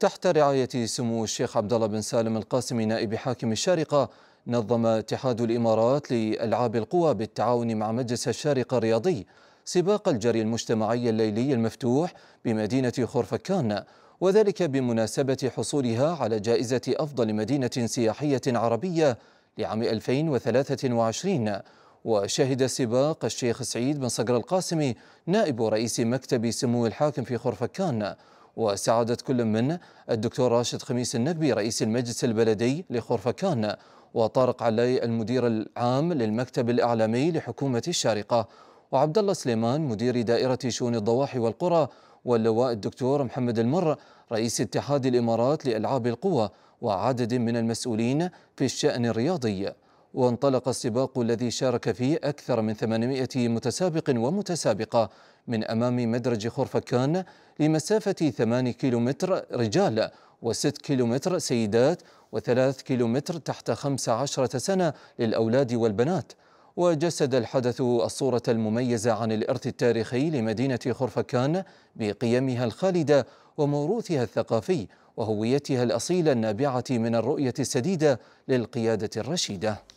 تحت رعاية سمو الشيخ عبد الله بن سالم القاسمي نائب حاكم الشارقة نظم اتحاد الإمارات لألعاب القوى بالتعاون مع مجلس الشارقة الرياضي سباق الجري المجتمعي الليلي المفتوح بمدينة خرفكان وذلك بمناسبة حصولها على جائزة أفضل مدينة سياحية عربية لعام 2023 وشهد السباق الشيخ سعيد بن صقر القاسمي نائب رئيس مكتب سمو الحاكم في خرفكان وسعادة كل من الدكتور راشد خميس النقبي رئيس المجلس البلدي لخرفكان وطارق علي المدير العام للمكتب الإعلامي لحكومة الشارقة وعبد الله سليمان مدير دائرة شؤون الضواحي والقرى واللواء الدكتور محمد المر رئيس اتحاد الإمارات لألعاب القوى وعدد من المسؤولين في الشأن الرياضي وانطلق السباق الذي شارك فيه أكثر من 800 متسابق ومتسابقة من أمام مدرج خرفكان لمسافة 8 كيلومتر رجال و6 كيلومتر سيدات و3 كيلومتر تحت 15 سنة للأولاد والبنات وجسد الحدث الصورة المميزة عن الإرث التاريخي لمدينة خرفكان بقيمها الخالدة وموروثها الثقافي وهويتها الأصيلة النابعة من الرؤية السديدة للقيادة الرشيدة